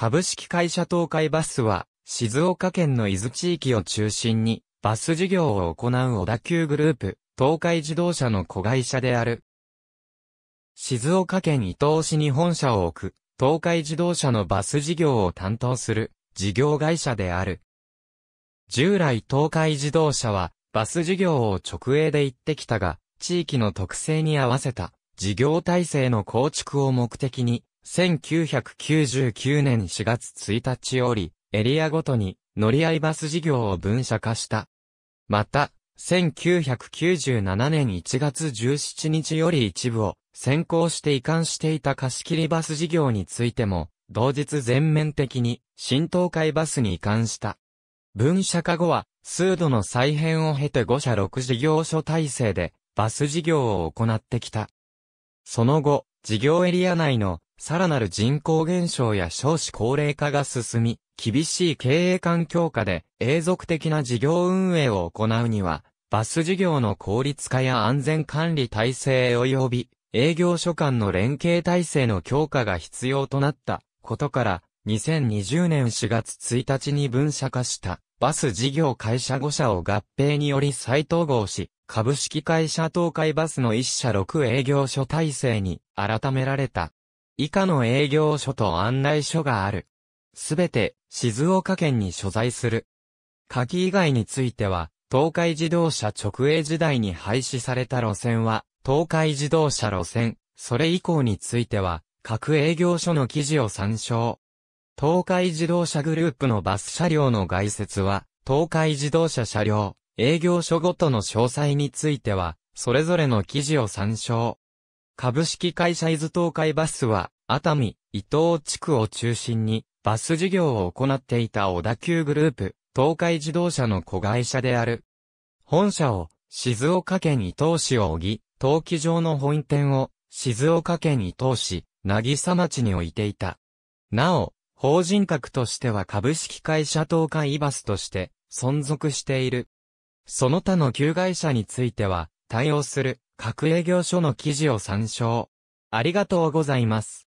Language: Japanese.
株式会社東海バスは、静岡県の伊豆地域を中心に、バス事業を行う小田急グループ、東海自動車の子会社である。静岡県伊東市に本社を置く、東海自動車のバス事業を担当する、事業会社である。従来東海自動車は、バス事業を直営で行ってきたが、地域の特性に合わせた、事業体制の構築を目的に、1999年4月1日より、エリアごとに乗り合いバス事業を分社化した。また、1997年1月17日より一部を先行して移管していた貸切バス事業についても、同日全面的に新東海バスに移管した。分社化後は、数度の再編を経て5社6事業所体制でバス事業を行ってきた。その後、事業エリア内のさらなる人口減少や少子高齢化が進み、厳しい経営環境下で永続的な事業運営を行うには、バス事業の効率化や安全管理体制及び営業所間の連携体制の強化が必要となったことから、2020年4月1日に分社化したバス事業会社5社を合併により再統合し、株式会社東海バスの1社6営業所体制に改められた。以下の営業所と案内所がある。すべて、静岡県に所在する。柿以外については、東海自動車直営時代に廃止された路線は、東海自動車路線、それ以降については、各営業所の記事を参照。東海自動車グループのバス車両の外説は、東海自動車車両、営業所ごとの詳細については、それぞれの記事を参照。株式会社伊豆東海バスは、熱海、伊東地区を中心に、バス事業を行っていた小田急グループ、東海自動車の子会社である。本社を、静岡県伊東市を置き、陶器場の本店を、静岡県伊東市、渚町に置いていた。なお、法人格としては株式会社東海バスとして、存続している。その他の旧会社については、対応する各営業所の記事を参照。ありがとうございます。